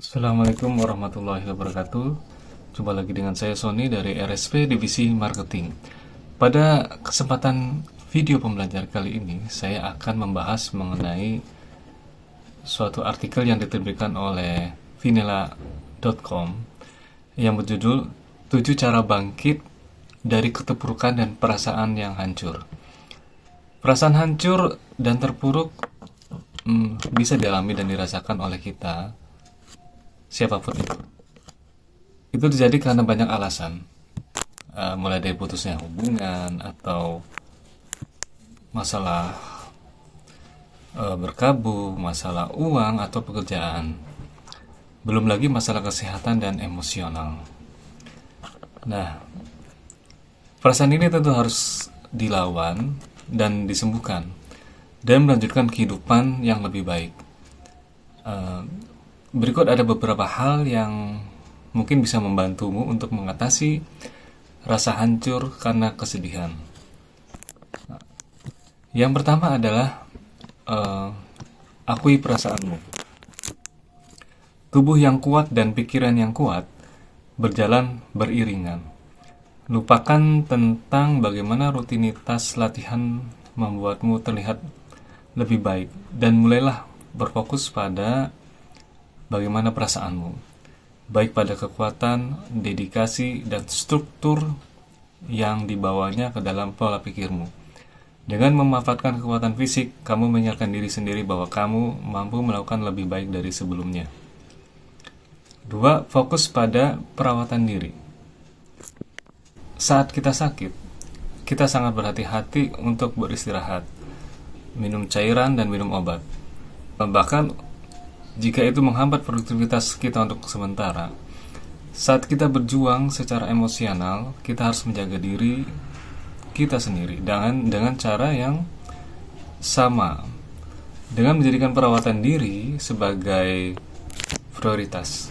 Assalamualaikum warahmatullahi wabarakatuh. Jumpa lagi dengan saya Sony dari RSP Divisi Marketing. Pada kesempatan video pembelajar kali ini, saya akan membahas mengenai suatu artikel yang diterbitkan oleh vinila.com yang berjudul 7 cara bangkit dari keterpurukan dan perasaan yang hancur. Perasaan hancur dan terpuruk hmm, bisa dialami dan dirasakan oleh kita siapapun itu. Itu terjadi karena banyak alasan, uh, mulai dari putusnya hubungan atau masalah uh, berkabung, masalah uang atau pekerjaan. Belum lagi masalah kesehatan dan emosional. Nah, perasaan ini tentu harus dilawan dan disembuhkan dan melanjutkan kehidupan yang lebih baik. Eh, Berikut ada beberapa hal yang mungkin bisa membantumu untuk mengatasi rasa hancur karena kesedihan. Yang pertama adalah uh, akui perasaanmu. Tubuh yang kuat dan pikiran yang kuat berjalan beriringan. Lupakan tentang bagaimana rutinitas latihan membuatmu terlihat lebih baik dan mulailah berfokus pada bagaimana perasaanmu, baik pada kekuatan, dedikasi, dan struktur yang dibawanya ke dalam pola pikirmu. Dengan memanfaatkan kekuatan fisik, kamu menyiarkan diri sendiri bahwa kamu mampu melakukan lebih baik dari sebelumnya. Dua, fokus pada perawatan diri. Saat kita sakit, kita sangat berhati-hati untuk beristirahat, minum cairan, dan minum obat. Bahkan jika itu menghambat produktivitas kita untuk sementara, saat kita berjuang secara emosional, kita harus menjaga diri kita sendiri dengan dengan cara yang sama. Dengan menjadikan perawatan diri sebagai prioritas.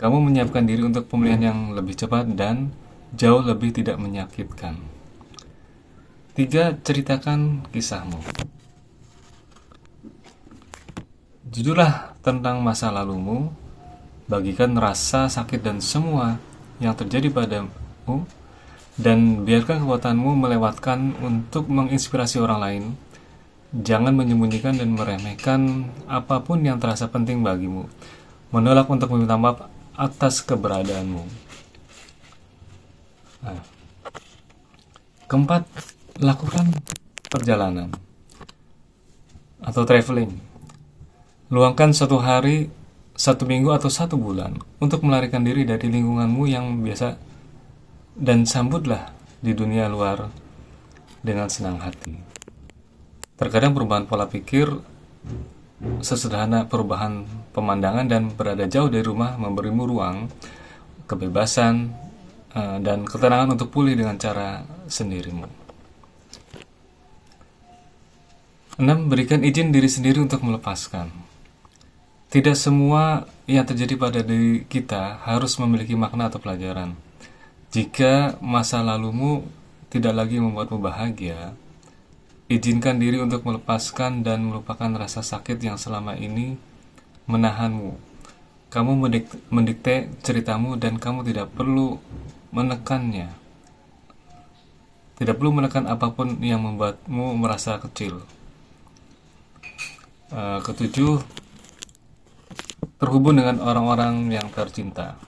Kamu menyiapkan diri untuk pemulihan yang lebih cepat dan jauh lebih tidak menyakitkan. Tiga Ceritakan kisahmu. Jujurlah tentang masa lalumu, bagikan rasa sakit dan semua yang terjadi padamu, dan biarkan kekuatanmu melewatkan untuk menginspirasi orang lain. Jangan menyembunyikan dan meremehkan apapun yang terasa penting bagimu. Menolak untuk meminta maaf atas keberadaanmu. Nah. Keempat, lakukan perjalanan atau traveling Luangkan satu hari, satu minggu atau satu bulan untuk melarikan diri dari lingkunganmu yang biasa dan sambutlah di dunia luar dengan senang hati. Terkadang perubahan pola pikir sesederhana perubahan pemandangan dan berada jauh dari rumah memberimu ruang, kebebasan, eh, dan ketenangan untuk pulih dengan cara sendirimu. 6. Berikan izin diri sendiri untuk melepaskan. Tidak semua yang terjadi pada diri kita harus memiliki makna atau pelajaran. Jika masa lalumu tidak lagi membuatmu bahagia, izinkan diri untuk melepaskan dan melupakan rasa sakit yang selama ini menahanmu. Kamu mendikte ceritamu dan kamu tidak perlu menekannya. Tidak perlu menekan apapun yang membuatmu merasa kecil. Eh, ketujuh, terhubung dengan orang-orang yang tercinta.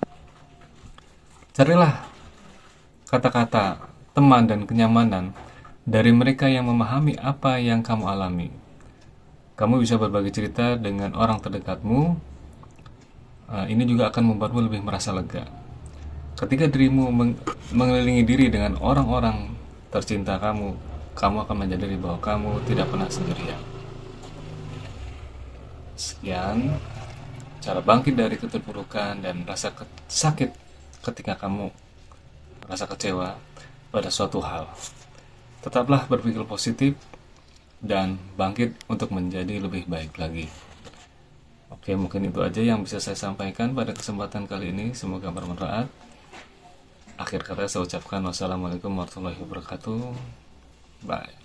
Carilah kata-kata, teman, dan kenyamanan dari mereka yang memahami apa yang kamu alami. Kamu bisa berbagi cerita dengan orang terdekatmu. Eh, ini juga akan membuatmu lebih merasa lega. Ketika dirimu mengelilingi diri dengan orang-orang tercinta kamu, kamu akan menjadi bahwa kamu tidak pernah sendirian. Sekian cara bangkit dari keterpurukan dan rasa ke sakit ketika kamu merasa kecewa pada suatu hal. Tetaplah berpikir positif dan bangkit untuk menjadi lebih baik lagi. Oke, mungkin itu aja yang bisa saya sampaikan pada kesempatan kali ini. Semoga bermanfaat. Akhir kata saya ucapkan wassalamualaikum warahmatullahi wabarakatuh. Bye.